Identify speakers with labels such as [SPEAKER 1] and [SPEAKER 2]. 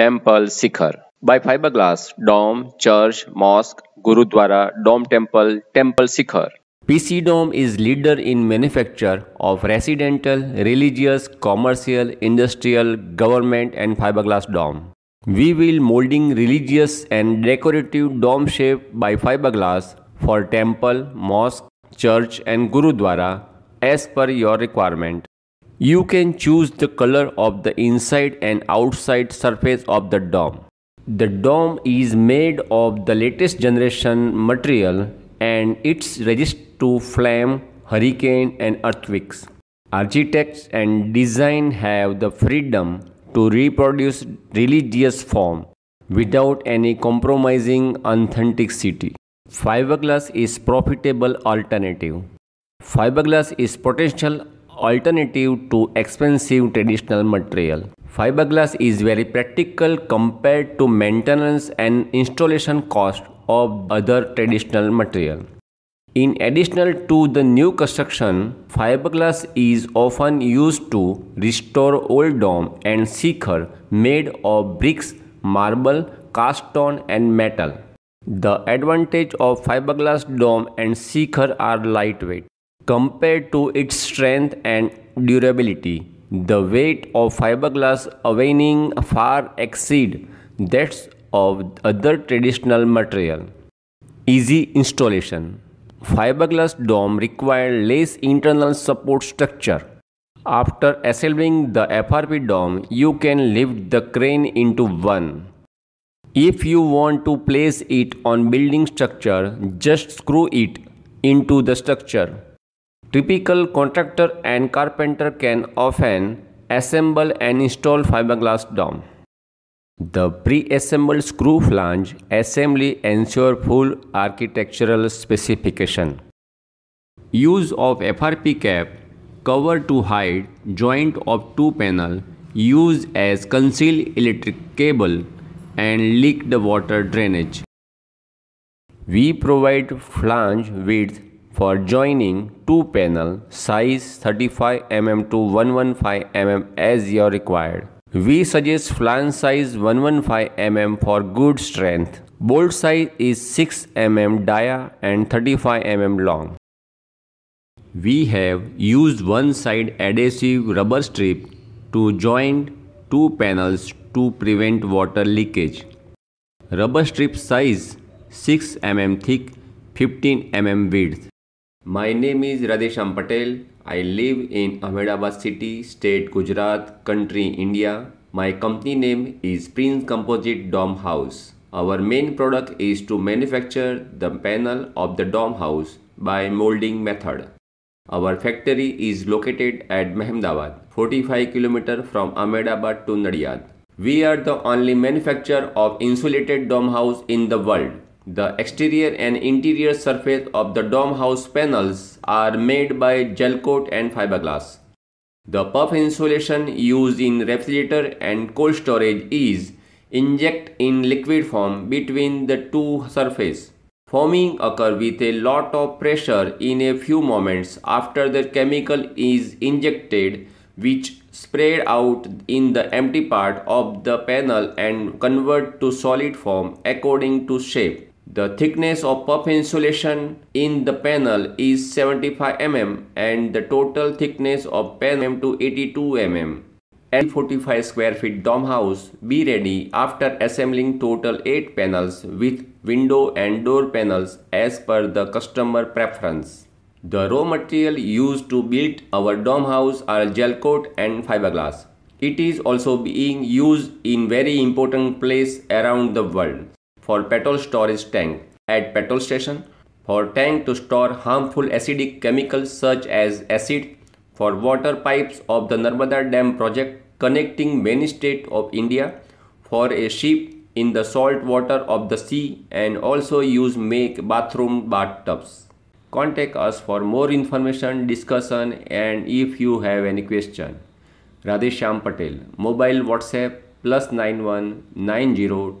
[SPEAKER 1] temple Sikhar. By fiberglass, dome, church, mosque, gurudwara, dome temple, temple Sikhar. PC Dome is leader in manufacture of residential, religious, commercial, industrial, government and fiberglass dome. We will molding religious and decorative dome shape by fiberglass for temple, mosque, church and gurudwara as per your requirement. You can choose the color of the inside and outside surface of the dome. The dome is made of the latest generation material and it's resistant to flame, hurricane and earthquakes. Architects and design have the freedom to reproduce religious form without any compromising authenticity. Fiberglass is profitable alternative. Fiberglass is potential alternative to expensive traditional material. Fiberglass is very practical compared to maintenance and installation cost of other traditional material. In addition to the new construction, fiberglass is often used to restore old dome and seeker made of bricks, marble, cast stone and metal. The advantage of fiberglass dome and seeker are lightweight compared to its strength and durability. The weight of fiberglass awning far exceed that of other traditional material. Easy installation. Fiberglass dome require less internal support structure. After assembling the FRP dome, you can lift the crane into one. If you want to place it on building structure, just screw it into the structure. Typical contractor and carpenter can often assemble and install fiberglass dome. The pre-assembled screw flange assembly ensure full architectural specification. Use of FRP cap cover to hide joint of two panel use as conceal electric cable and leak the water drainage. We provide flange width for joining two panel size 35 mm to 115 mm as you are required. We suggest flange size 115 mm for good strength. Bolt size is 6 mm dia and 35 mm long. We have used one side adhesive rubber strip to join two panels to prevent water leakage. Rubber strip size 6 mm thick, 15 mm width. My name is Radhesham Patel. I live in Ahmedabad city, state Gujarat, country India. My company name is Prince Composite Dome House. Our main product is to manufacture the panel of the dome house by molding method. Our factory is located at Mehmedabad, 45 km from Ahmedabad to Nadiad. We are the only manufacturer of insulated dome house in the world. The exterior and interior surface of the dome house panels are made by gel coat and fiberglass. The puff insulation used in refrigerator and cold storage is inject in liquid form between the two surfaces. Foaming occur with a lot of pressure in a few moments after the chemical is injected which spread out in the empty part of the panel and convert to solid form according to shape. The thickness of puff insulation in the panel is 75 mm and the total thickness of panel to 82 mm. At 45 square feet dome house, be ready after assembling total 8 panels with window and door panels as per the customer preference. The raw material used to build our dome house are gel coat and fiberglass. It is also being used in very important place around the world for petrol storage tank at petrol station, for tank to store harmful acidic chemicals such as acid, for water pipes of the Narmada Dam project connecting many states of India, for a ship in the salt water of the sea and also use make bathroom bathtubs. Contact us for more information, discussion and if you have any question. Radhesham Patel, mobile WhatsApp plus 9190